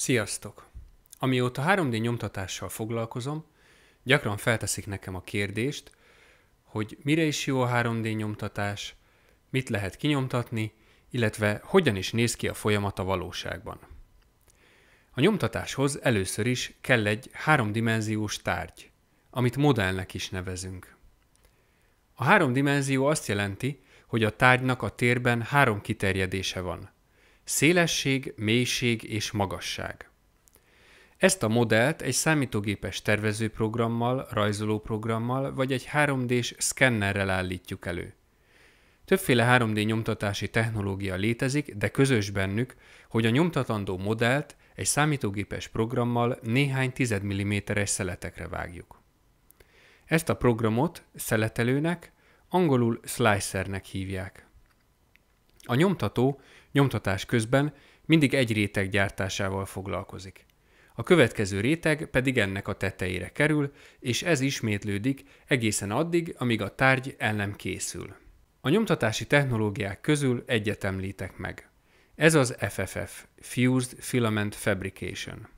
Sziasztok! Amióta 3D nyomtatással foglalkozom, gyakran felteszik nekem a kérdést, hogy mire is jó a 3D nyomtatás, mit lehet kinyomtatni, illetve hogyan is néz ki a folyamat a valóságban. A nyomtatáshoz először is kell egy háromdimenziós tárgy, amit modellnek is nevezünk. A háromdimenzió azt jelenti, hogy a tárgynak a térben három kiterjedése van – Szélesség, mélység és magasság. Ezt a modellt egy számítógépes tervezőprogrammal, rajzolóprogrammal vagy egy 3D-s szkennerrel állítjuk elő. Többféle 3D nyomtatási technológia létezik, de közös bennük, hogy a nyomtatandó modellt egy számítógépes programmal néhány tizedmilliméteres szeletekre vágjuk. Ezt a programot szeletelőnek, angolul slicernek hívják. A nyomtató nyomtatás közben mindig egy réteg gyártásával foglalkozik. A következő réteg pedig ennek a tetejére kerül, és ez ismétlődik egészen addig, amíg a tárgy el nem készül. A nyomtatási technológiák közül egyet említek meg. Ez az FFF, Fused Filament Fabrication.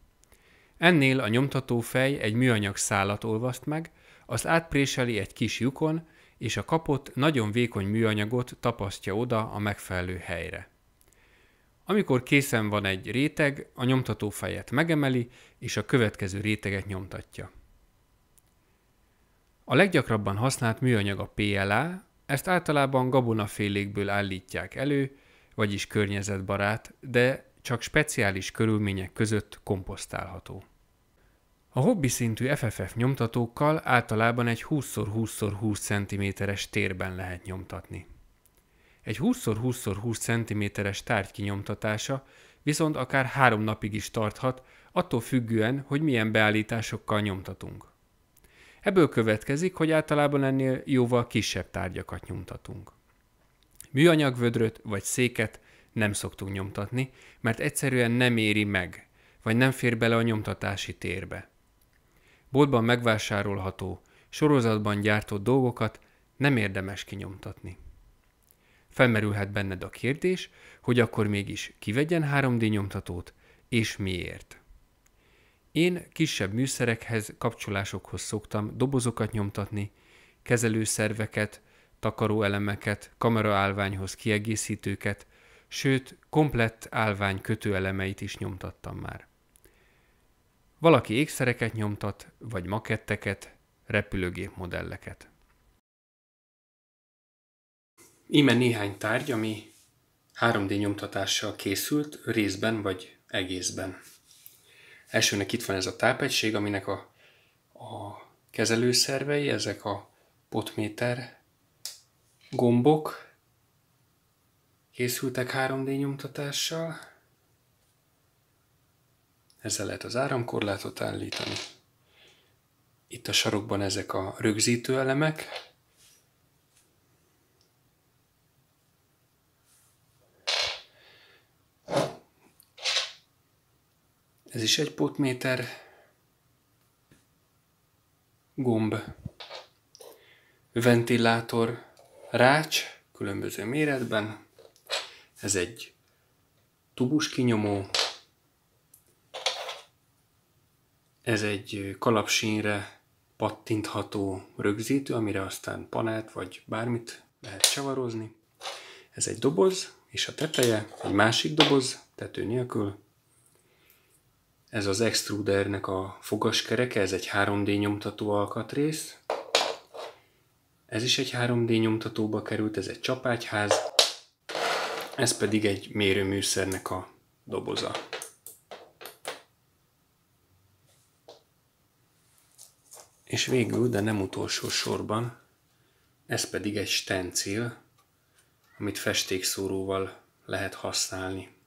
Ennél a nyomtatófej egy műanyag szálat olvaszt meg, azt átpréseli egy kis lyukon, és a kapott nagyon vékony műanyagot tapasztja oda a megfelelő helyre. Amikor készen van egy réteg, a nyomtató fejet megemeli, és a következő réteget nyomtatja. A leggyakrabban használt műanyag a PLA, ezt általában gabonafélékből állítják elő, vagyis környezetbarát, de csak speciális körülmények között komposztálható. A hobbi szintű FFF nyomtatókkal általában egy 20x20x20 cm-es térben lehet nyomtatni. Egy 20x20x20 cm-es tárgy kinyomtatása viszont akár három napig is tarthat, attól függően, hogy milyen beállításokkal nyomtatunk. Ebből következik, hogy általában ennél jóval kisebb tárgyakat nyomtatunk. Műanyagvödröt vagy széket nem szoktunk nyomtatni, mert egyszerűen nem éri meg, vagy nem fér bele a nyomtatási térbe. Boltban megvásárolható, sorozatban gyártott dolgokat nem érdemes kinyomtatni. Felmerülhet benned a kérdés, hogy akkor mégis kivegyen 3D nyomtatót, és miért. Én kisebb műszerekhez, kapcsolásokhoz szoktam dobozokat nyomtatni, kezelőszerveket, takaróelemeket, kameraállványhoz kiegészítőket, sőt, komplett állvány kötőelemeit is nyomtattam már. Valaki ékszereket nyomtat, vagy maketteket, repülőgép modelleket. Íme néhány tárgy, ami 3D nyomtatással készült, részben vagy egészben. Elsőnek itt van ez a tápegység, aminek a, a kezelőszervei, ezek a potméter gombok készültek 3D nyomtatással. Ezzel lehet az áramkorlátot állítani. Itt a sarokban ezek a rögzítő elemek, Ez is egy potméter gomb, ventilátor, rács, különböző méretben. Ez egy tubus kinyomó, ez egy kalapsínre pattintható rögzítő, amire aztán panát vagy bármit lehet csavarozni. Ez egy doboz, és a teteje egy másik doboz, tető nélkül, ez az extrudernek a fogaskereke, ez egy 3D nyomtató alkatrész. Ez is egy 3D nyomtatóba került, ez egy csapágyház. Ez pedig egy mérőműszernek a doboza. És végül, de nem utolsó sorban, ez pedig egy stencil, amit festékszóróval lehet használni.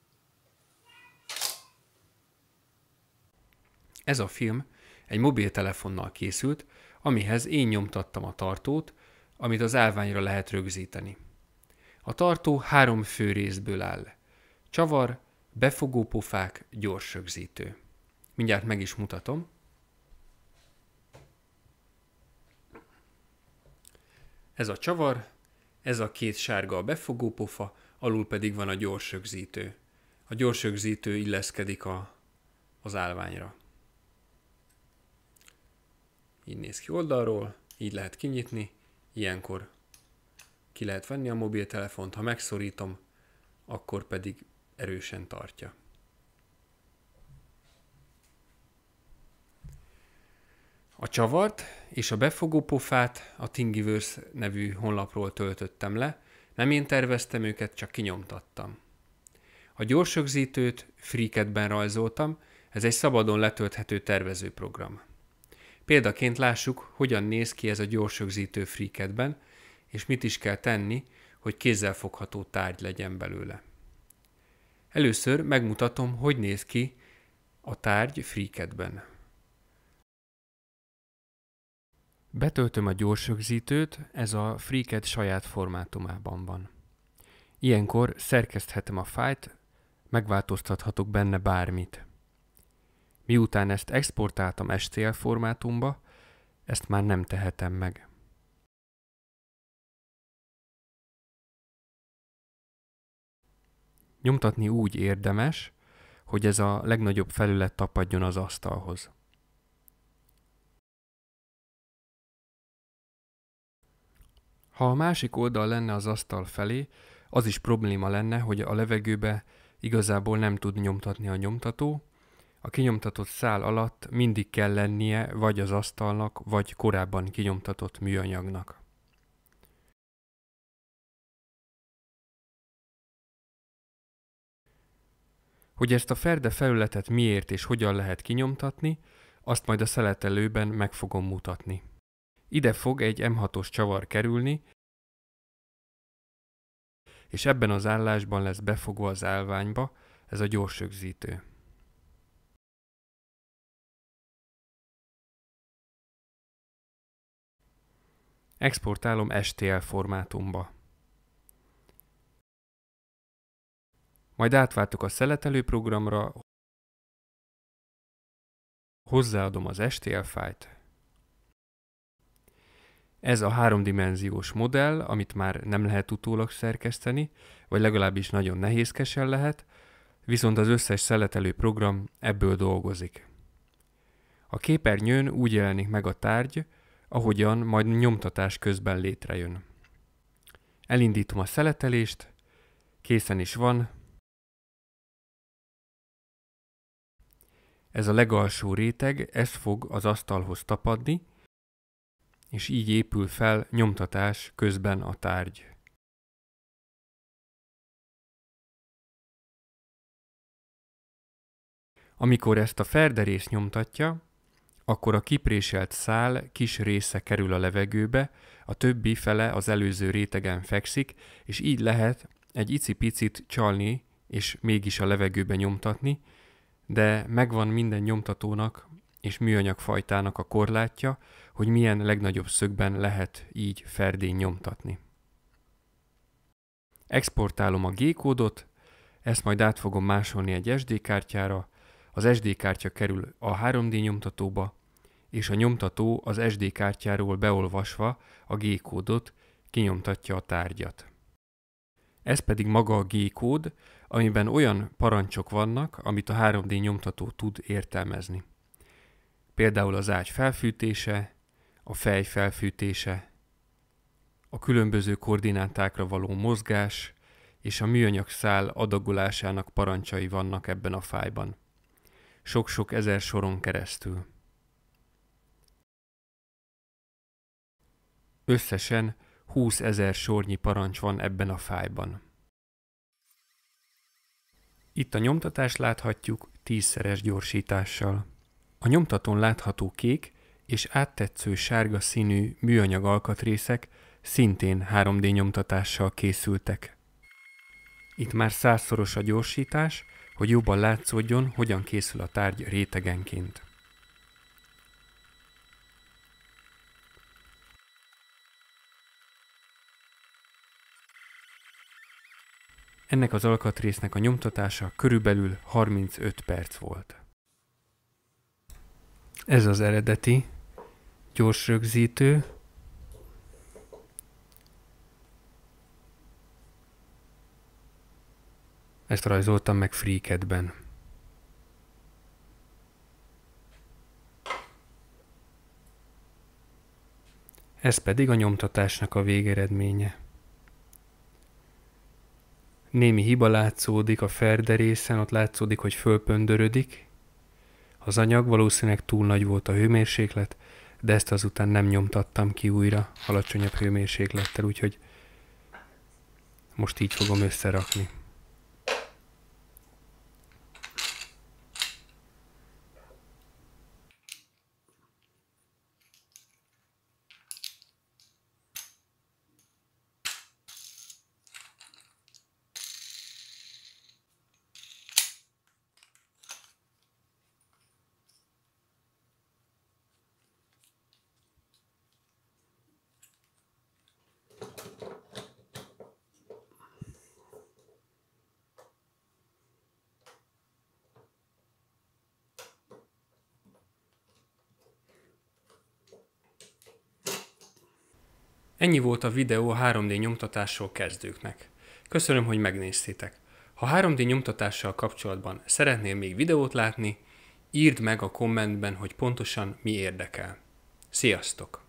Ez a film egy mobiltelefonnal készült, amihez én nyomtattam a tartót, amit az állványra lehet rögzíteni. A tartó három fő részből áll. Csavar, befogópofák, gyors rögzítő. Mindjárt meg is mutatom. Ez a csavar, ez a két sárga a befogópofa, alul pedig van a gyors rögzítő. A gyors rögzítő illeszkedik a, az állványra. Így néz ki oldalról, így lehet kinyitni, ilyenkor ki lehet venni a mobiltelefont, ha megszorítom, akkor pedig erősen tartja. A csavart és a befogó pofát a Thingiverse nevű honlapról töltöttem le, nem én terveztem őket, csak kinyomtattam. A gyorsögzítőt FreeCAD-ben rajzoltam, ez egy szabadon letölthető tervezőprogram. Példaként lássuk, hogyan néz ki ez a gyorsögzítő friketben, és mit is kell tenni, hogy kézzelfogható tárgy legyen belőle. Először megmutatom, hogy néz ki a tárgy friketben. Betöltöm a gyorsögzítőt, ez a FreeCAD saját formátumában van. Ilyenkor szerkeszthetem a fájt, megváltoztathatok benne bármit. Miután ezt exportáltam STL formátumba, ezt már nem tehetem meg. Nyomtatni úgy érdemes, hogy ez a legnagyobb felület tapadjon az asztalhoz. Ha a másik oldal lenne az asztal felé, az is probléma lenne, hogy a levegőbe igazából nem tud nyomtatni a nyomtató, a kinyomtatott szál alatt mindig kell lennie vagy az asztalnak, vagy korábban kinyomtatott műanyagnak. Hogy ezt a ferde felületet miért és hogyan lehet kinyomtatni, azt majd a szeletelőben meg fogom mutatni. Ide fog egy M6-os csavar kerülni, és ebben az állásban lesz befogva az állványba, ez a gyorsögzítő. exportálom STL formátumba. Majd átváltok a szeletelő programra, hozzáadom az STL fájt. Ez a háromdimenziós modell, amit már nem lehet utólag szerkeszteni, vagy legalábbis nagyon nehézkesen lehet, viszont az összes szeletelő program ebből dolgozik. A képernyőn úgy jelenik meg a tárgy, ahogyan majd nyomtatás közben létrejön. Elindítom a szeletelést, készen is van. Ez a legalsó réteg, ez fog az asztalhoz tapadni, és így épül fel nyomtatás közben a tárgy. Amikor ezt a ferderész nyomtatja, akkor a kipréselt szál kis része kerül a levegőbe, a többi fele az előző rétegen fekszik, és így lehet egy icipicit csalni és mégis a levegőbe nyomtatni, de megvan minden nyomtatónak és fajtának a korlátja, hogy milyen legnagyobb szögben lehet így ferdén nyomtatni. Exportálom a G-kódot, ezt majd át fogom másolni egy SD kártyára, az SD kártya kerül a 3D nyomtatóba, és a nyomtató az SD kártyáról beolvasva a G-kódot kinyomtatja a tárgyat. Ez pedig maga a G-kód, amiben olyan parancsok vannak, amit a 3D nyomtató tud értelmezni. Például az ágy felfűtése, a fej felfűtése, a különböző koordinátákra való mozgás és a műanyag szál adagolásának parancsai vannak ebben a fájban sok-sok ezer soron keresztül. Összesen 20 ezer sornyi parancs van ebben a fájban. Itt a nyomtatást láthatjuk tízszeres gyorsítással. A nyomtatón látható kék és áttetsző sárga színű műanyag alkatrészek szintén 3D nyomtatással készültek. Itt már százszoros a gyorsítás, hogy jobban látszódjon, hogyan készül a tárgy rétegenként. Ennek az alkatrésznek a nyomtatása körülbelül 35 perc volt. Ez az eredeti, gyors rögzítő, Ezt rajzoltam meg Freakedben. Ez pedig a nyomtatásnak a végeredménye. Némi hiba látszódik a részen, ott látszódik, hogy fölpöndörödik. Az anyag valószínűleg túl nagy volt a hőmérséklet, de ezt azután nem nyomtattam ki újra alacsonyabb hőmérséklettel, úgyhogy most így fogom összerakni. Ennyi volt a videó a 3D nyomtatásról kezdőknek. Köszönöm, hogy megnéztétek. Ha 3D nyomtatással kapcsolatban szeretnél még videót látni, írd meg a kommentben, hogy pontosan mi érdekel. Sziasztok!